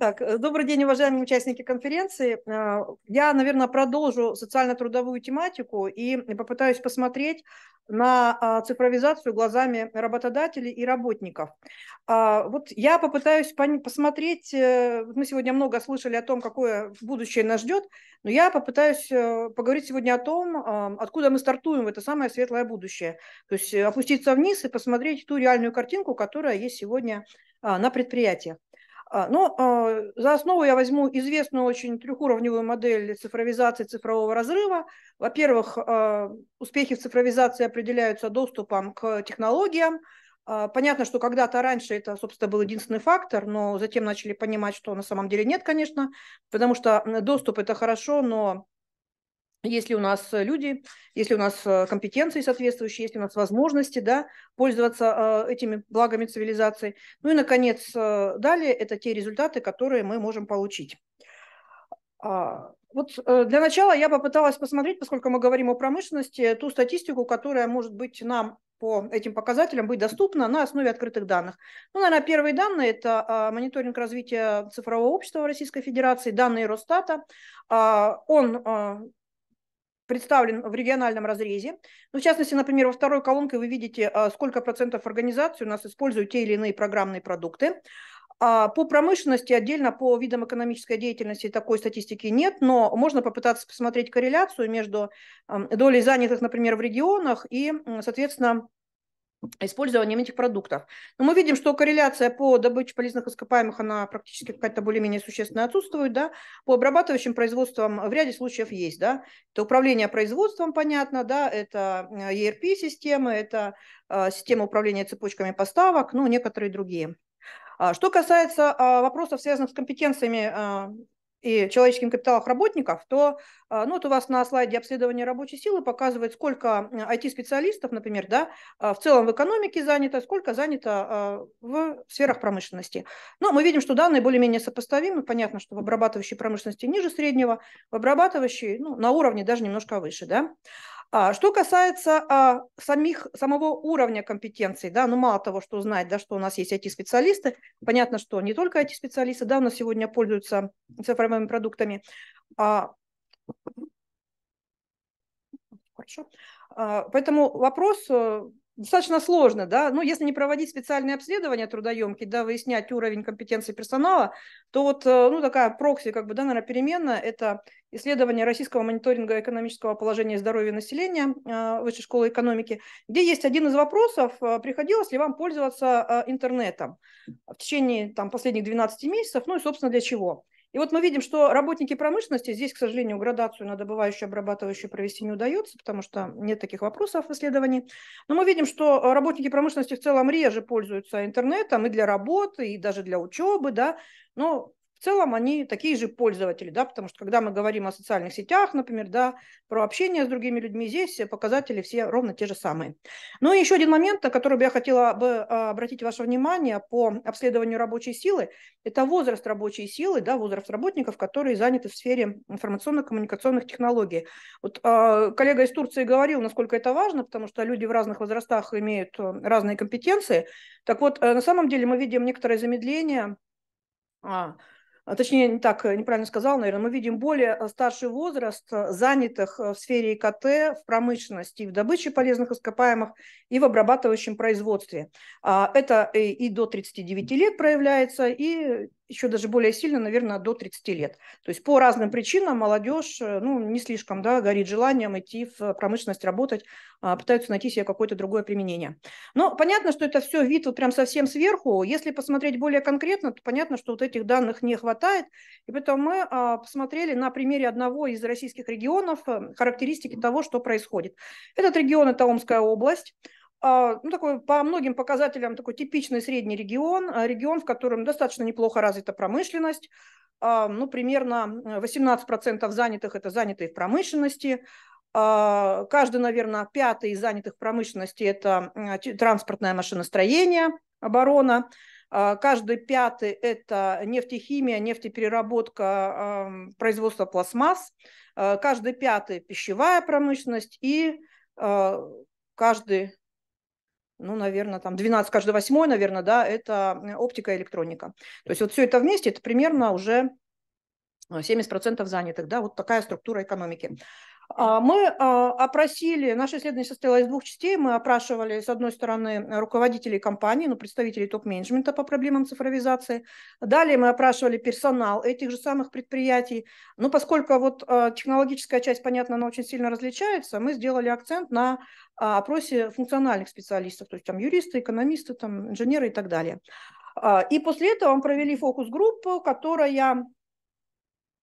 Так, э, добрый день, уважаемые участники конференции. Э, я, наверное, продолжу социально-трудовую тематику и попытаюсь посмотреть на а, цифровизацию глазами работодателей и работников. А, вот я попытаюсь посмотреть, э, мы сегодня много слышали о том, какое будущее нас ждет, но я попытаюсь поговорить сегодня о том, а, откуда мы стартуем в это самое светлое будущее. То есть опуститься вниз и посмотреть ту реальную картинку, которая есть сегодня на предприятиях. А, но ну, э, за основу я возьму известную очень трехуровневую модель цифровизации цифрового разрыва. Во-первых, э, успехи в цифровизации определяются доступом к технологиям. А, понятно, что когда-то раньше это, собственно, был единственный фактор, но затем начали понимать, что на самом деле нет, конечно, потому что доступ – это хорошо, но если у нас э, люди, если у нас э, компетенции соответствующие, если у нас возможности да, пользоваться э, этими благами цивилизации. Ну и, наконец, далее это те результаты, которые мы можем получить. А, вот для начала я попыталась посмотреть, поскольку мы говорим о промышленности, ту статистику, которая может быть нам по этим показателям быть доступна на основе открытых данных. Ну, наверное, первые данные – это а, мониторинг развития цифрового общества в Российской Федерации, данные Росстата. А, он представлен в региональном разрезе. Ну, в частности, например, во второй колонке вы видите, а, сколько процентов организаций у нас используют те или иные программные продукты. А, по промышленности отдельно, по видам экономической деятельности такой статистики нет, но можно попытаться посмотреть корреляцию между долей занятых, например, в регионах и, соответственно, использованием этих продуктов. Но мы видим, что корреляция по добыче полезных ископаемых, она практически какая-то более-менее существенно отсутствует, да, по обрабатывающим производствам в ряде случаев есть, да, это управление производством, понятно, да, это э, ERP-системы, это э, система управления цепочками поставок, ну, некоторые другие. А что касается а, вопросов, связанных с компетенциями а, и человеческим капиталах работников, то а, ну, вот у вас на слайде обследования рабочей силы показывает, сколько IT-специалистов, например, да, а, в целом в экономике занято, сколько занято а, в сферах промышленности. Но мы видим, что данные более-менее сопоставимы. Понятно, что в обрабатывающей промышленности ниже среднего, в обрабатывающей ну, на уровне даже немножко выше. Да? А, что касается а, самих, самого уровня компетенций, да, ну мало того, что знать, да, что у нас есть IT-специалисты, понятно, что не только IT-специалисты, да, у нас сегодня пользуются цифровыми продуктами. А, хорошо. А, поэтому вопрос э, достаточно сложно, да, ну, если не проводить специальные обследования трудоемкие, да, выяснять уровень компетенции персонала, то вот, э, ну, такая прокси, как бы, да, наверное, переменная, это исследование российского мониторинга экономического положения и здоровья населения э, Высшей школы экономики, где есть один из вопросов, э, приходилось ли вам пользоваться интернетом в течение, там, последних 12 месяцев, ну, и, собственно, для чего. И вот мы видим, что работники промышленности, здесь, к сожалению, градацию на добывающую, обрабатывающую провести не удается, потому что нет таких вопросов в исследовании. Но мы видим, что э, работники промышленности в целом реже пользуются интернетом и для работы, и даже для учебы, да. Но в целом они такие же пользователи, да, потому что когда мы говорим о социальных сетях, например, да, про общение с другими людьми, здесь показатели все ровно те же самые. Ну и еще один момент, на который бы я хотела бы а, обратить ваше внимание по обследованию рабочей силы, это возраст рабочей силы, да, возраст работников, которые заняты в сфере информационно-коммуникационных технологий. Вот э, коллега из Турции говорил, насколько это важно, потому что люди в разных возрастах имеют э, разные компетенции. Так вот, э, на самом деле мы видим некоторое замедление а, а, точнее, не так, э, неправильно сказал, наверное, мы видим более э, старший возраст э, занятых в сфере ИКТ, в промышленности, в добыче полезных ископаемых и в обрабатывающем производстве. А, это и до 39 лет проявляется, и еще даже более сильно, наверное, до 30 лет. То есть по разным причинам молодежь э, ну, не слишком да, горит желанием идти в э, промышленность работать, а, пытаются найти себе какое-то другое применение. Но понятно, что это все вид вот прям совсем сверху. Если посмотреть более конкретно, то понятно, что вот этих данных не хватает. И поэтому мы а, посмотрели на примере одного из российских регионов э, характеристики того, что происходит. Этот регион – это Омская область. А, ну, такой по многим показателям такой типичный средний регион, а, регион, в котором достаточно неплохо развита промышленность, а, ну, примерно 18% э, занятых – это занятые в промышленности, каждый, наверное, пятый из занятых в промышленности – это э, транспортное машиностроение, оборона, каждый пятый – это нефтехимия, нефтепереработка, производство пластмасс, каждый пятый – пищевая промышленность и каждый ну, наверное, там 12, каждый восьмой, наверное, да, это оптика и электроника. То есть вот все это вместе, это примерно уже 70% э, занятых, да, вот такая структура экономики. А, мы а, опросили, наше исследование состояло из двух частей. Мы опрашивали, с одной стороны, руководителей компаний ну, представителей топ-менеджмента по проблемам цифровизации. Далее мы опрашивали персонал этих же самых предприятий. Но ну, поскольку вот а, технологическая часть, понятно, она очень сильно различается, мы сделали акцент на опросе функциональных специалистов, то есть там юристы, экономисты, там инженеры и так далее. И после этого мы провели фокус-группу, которая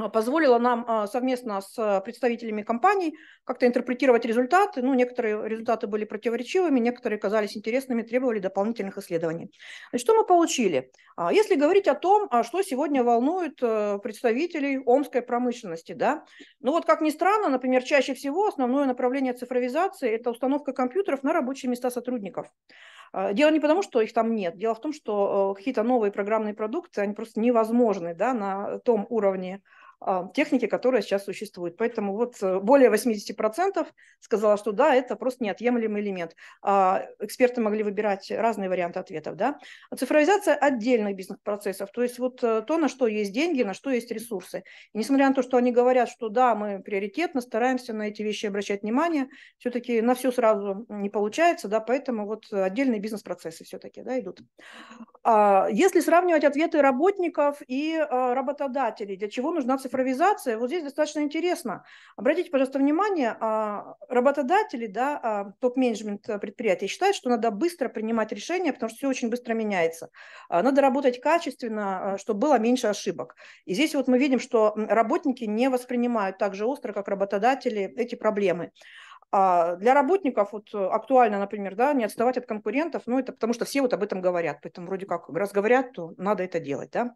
а, позволила нам а, совместно с а, представителями компаний как-то интерпретировать результаты. Ну, некоторые результаты были противоречивыми, некоторые казались интересными, требовали дополнительных исследований. Значит, что мы получили? Если говорить о том, что сегодня волнует э, представителей омской промышленности, да, ну вот как ни странно, например, чаще всего основное направление цифровизации – это установка компьютеров на рабочие места сотрудников. Дело не потому, что их там нет. Дело в том, что э, какие-то новые программные продукты, они просто невозможны да, на том уровне а, техники, которая сейчас существует. Поэтому вот э, более 80% сказала, что да, это просто неотъемлемый элемент. А, эксперты могли выбирать разные варианты ответов. Да? Цифровизация отдельных бизнес-процессов, то есть вот э, то, на что есть деньги, на что есть ресурсы. И несмотря на то, что они говорят, что да, мы приоритетно стараемся на эти вещи обращать внимание, все-таки на все сразу не получается, да, поэтому вот отдельные бизнес-процессы все-таки да, идут. А, если сравнивать ответы работников и э, работодателей, для чего нужна цифровизация? цифровизация, вот здесь достаточно интересно. Обратите, пожалуйста, внимание, а, работодатели, да, а, топ-менеджмент предприятий считают, что надо быстро принимать решения, потому что все очень быстро меняется. А, надо работать качественно, чтобы было меньше ошибок. И здесь вот мы видим, что работники не воспринимают так же остро, как работодатели, эти проблемы. для работников вот актуально, например, да, не отставать от конкурентов, ну это потому что все вот об этом говорят, поэтому вроде как раз говорят, то надо это делать, да.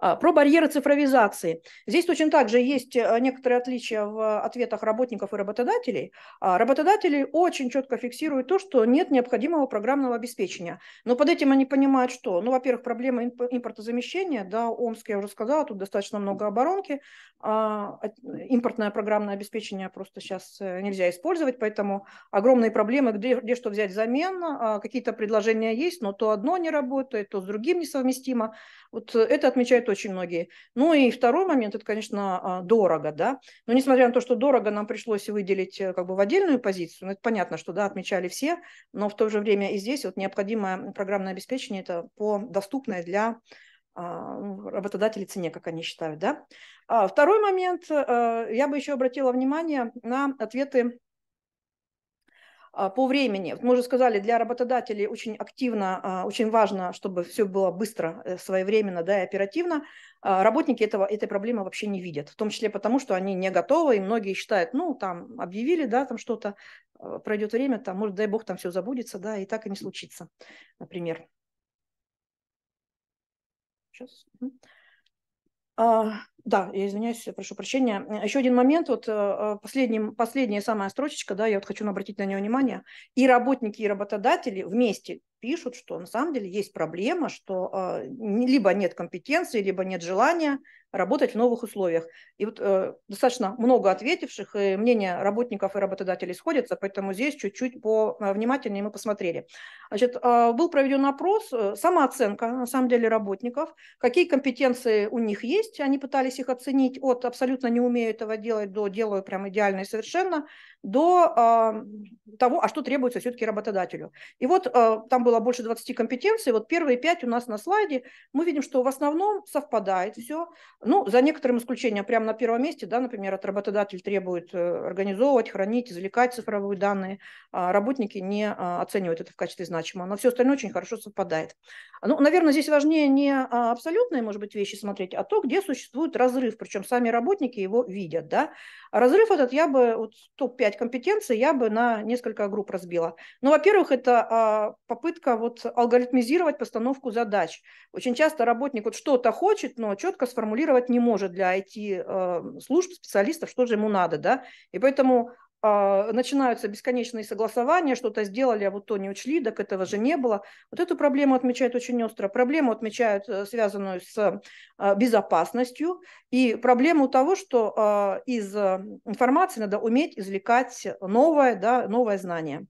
А, про барьеры цифровизации. Здесь точно так же есть э, некоторые отличия в ответах работников и работодателей. А, работодатели очень четко фиксируют то, что нет необходимого программного обеспечения. Но под этим они понимают, что, ну, во-первых, проблема импортозамещения, да, Омск, я уже сказала, тут достаточно много оборонки, а, импортное программное обеспечение просто сейчас э, нельзя использовать, поэтому огромные проблемы, где, где что взять взамен, какие-то предложения есть, но то одно не работает, то с другим несовместимо. Вот э, это отмечает очень многие. Ну и второй момент, это, конечно, а, дорого, да. Но несмотря на то, что дорого, нам пришлось выделить э, как бы в отдельную позицию, ну, это понятно, что, да, отмечали все, но в то же время и здесь вот необходимое программное обеспечение, это по доступное для а, работодателей цене, как они считают, да. А второй момент, э, я бы еще обратила внимание на ответы а, по времени. Мы уже сказали, для работодателей очень активно, а, очень важно, чтобы все было быстро, э, своевременно да, и оперативно. А, работники этого, этой проблемы вообще не видят, в том числе потому, что они не готовы, и многие считают, ну, там объявили, да, там что-то, пройдет время, там, может, дай бог, там все забудется, да, и так и не случится, например. Сейчас. Да, я извиняюсь, прошу прощения. Э, Еще один момент, вот э, последний, последняя самая строчечка, да, я вот хочу обратить на нее внимание. И работники, и работодатели вместе пишут, что на самом деле есть проблема, что э, либо нет компетенции, либо нет желания работать в новых условиях. И вот э, достаточно много ответивших, и мнения работников и работодателей сходятся, поэтому здесь чуть-чуть по э, внимательнее мы посмотрели. Значит, э, был проведен опрос, э, самооценка на самом деле работников, какие компетенции у них есть, они пытались их оценить от абсолютно не умею этого делать до делаю прям идеально и совершенно, до э, того, а что требуется все-таки работодателю. И вот э, там был было больше 20 компетенций, вот первые пять у нас на слайде, мы видим, что в основном совпадает все, ну, за некоторым исключением, прямо на первом месте, да, например, от работодатель требует э, организовывать, хранить, извлекать цифровые данные, а работники не а, оценивают это в качестве значимого, но все остальное очень хорошо совпадает. Ну, наверное, здесь важнее не а, абсолютные, может быть, вещи смотреть, а то, где существует разрыв, причем сами работники его видят, да. Разрыв этот я бы, вот топ-5 компетенций я бы на несколько групп разбила. Ну, во-первых, это попытка попытка вот алгоритмизировать постановку задач. Очень часто работник вот что-то хочет, но четко сформулировать не может для IT-служб, эм, специалистов, что же ему надо, да, и поэтому а, начинаются бесконечные согласования, что-то сделали, а вот то не учли, так этого же не было. Вот эту проблему отмечают очень остро. Проблему отмечают, э, связанную с э, безопасностью, и проблему того, что э, из информации надо уметь извлекать новое, да, новое знание.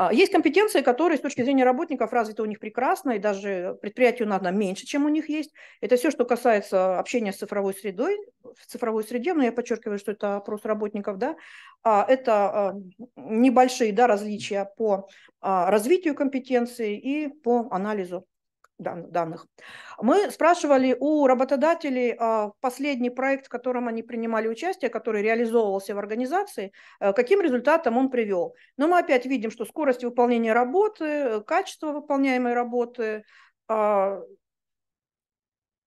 А, есть компетенции, которые с точки зрения работников развиты у них прекрасно, и даже предприятию надо меньше, чем у них есть. Это все, что касается общения с цифровой средой, в цифровой среде, но я подчеркиваю, что это опрос работников, да, а, это а, небольшие да, различия по развитию компетенции и по анализу данных. Мы спрашивали у работодателей а, последний проект, в котором они принимали участие, который реализовывался в организации, э, каким результатом он привел. Но мы опять видим, что скорость выполнения работы, качество выполняемой работы, а,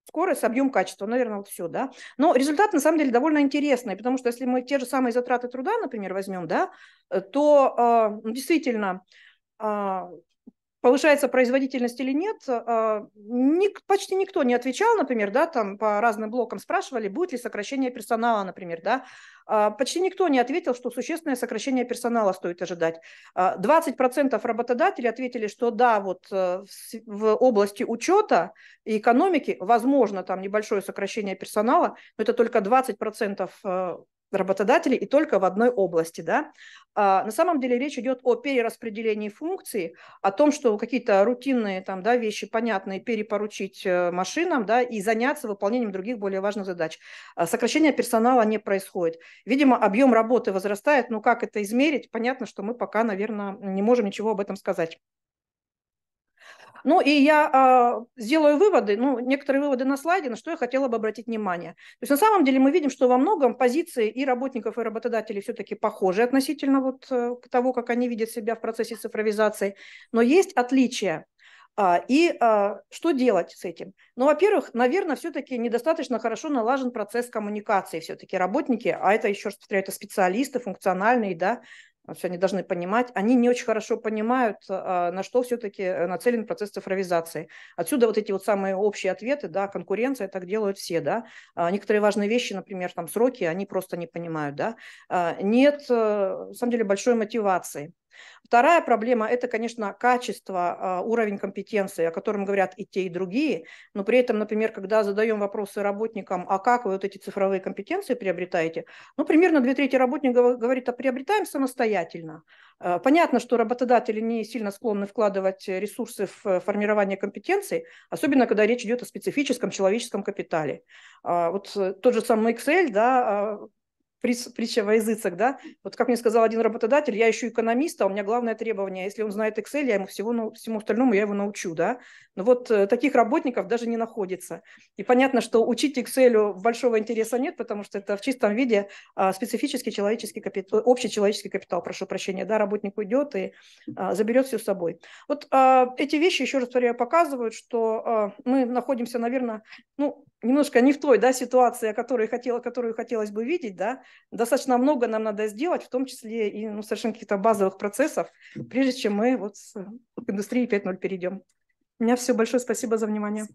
скорость, объем, качество, наверное, вот все, да. Но результат, на самом деле, довольно интересный, потому что если мы те же самые затраты труда, например, возьмем, да, э, то а, действительно повышается производительность или нет, а, почти никто не отвечал, например, да, там по разным блокам спрашивали, будет ли сокращение персонала, например, да, а, почти никто не ответил, что существенное сокращение персонала стоит ожидать. 20% а, работодателей ответили, что да, вот э, в области учета и экономики возможно там небольшое сокращение персонала, но это только 20% работодателей и только в одной области. Да? А, на самом деле речь идет о перераспределении функций, о том, что какие-то рутинные там, да, вещи, понятные, перепоручить э, машинам да, и заняться выполнением других более важных задач. А сокращение персонала не происходит. Видимо, объем работы возрастает, но как это измерить? Понятно, что мы пока, наверное, не можем ничего об этом сказать. Ну и я э, сделаю выводы, ну, некоторые выводы на слайде, на что я хотела бы обратить внимание. То есть на самом деле мы видим, что во многом позиции и работников, и работодателей все-таки похожи относительно вот э, того, как они видят себя в процессе цифровизации, но есть отличия. А, и а, что делать с этим? Ну, во-первых, наверное, все-таки недостаточно хорошо налажен процесс коммуникации все-таки работники, а это еще раз повторяю, это специалисты функциональные, да, а, все они должны понимать, они не очень хорошо понимают, а, на что все-таки э, нацелен процесс цифровизации. Отсюда вот эти вот самые общие ответы, да, конкуренция, так делают все, да. А, некоторые важные вещи, например, там сроки, они просто не понимают, да. Нет, э, на самом деле, большой мотивации. Вторая проблема – это, конечно, качество, а, уровень компетенции, о котором говорят и те, и другие. Но при этом, например, когда задаем вопросы работникам, а как вы вот эти цифровые компетенции приобретаете, ну, примерно две трети работников говорит, а приобретаем самостоятельно. А, понятно, что работодатели не сильно склонны вкладывать ресурсы в э, формирование компетенций, особенно когда речь идет о специфическом человеческом капитале. А, вот э, тот же самый Excel, да, притча во языцах, да, вот как мне сказал один работодатель, я еще экономист, а у меня главное требование, если он знает Excel, я ему всего, всему остальному я его научу, да, но вот э, таких работников даже не находится. И понятно, что учить Excel большого интереса нет, потому что это в чистом виде а, специфический человеческий капитал, общий человеческий капитал, прошу прощения, да, работник уйдет и а, заберет все с собой. Вот а, эти вещи, еще раз повторяю, показывают, что мы находимся, наверное, ну, немножко не в той да, ситуации, о которой хотела, которую хотелось бы видеть, да, достаточно много нам надо сделать, в том числе и ну, совершенно каких-то базовых процессов, прежде чем мы вот к индустрии 5.0 перейдем. У меня все. Большое спасибо за внимание.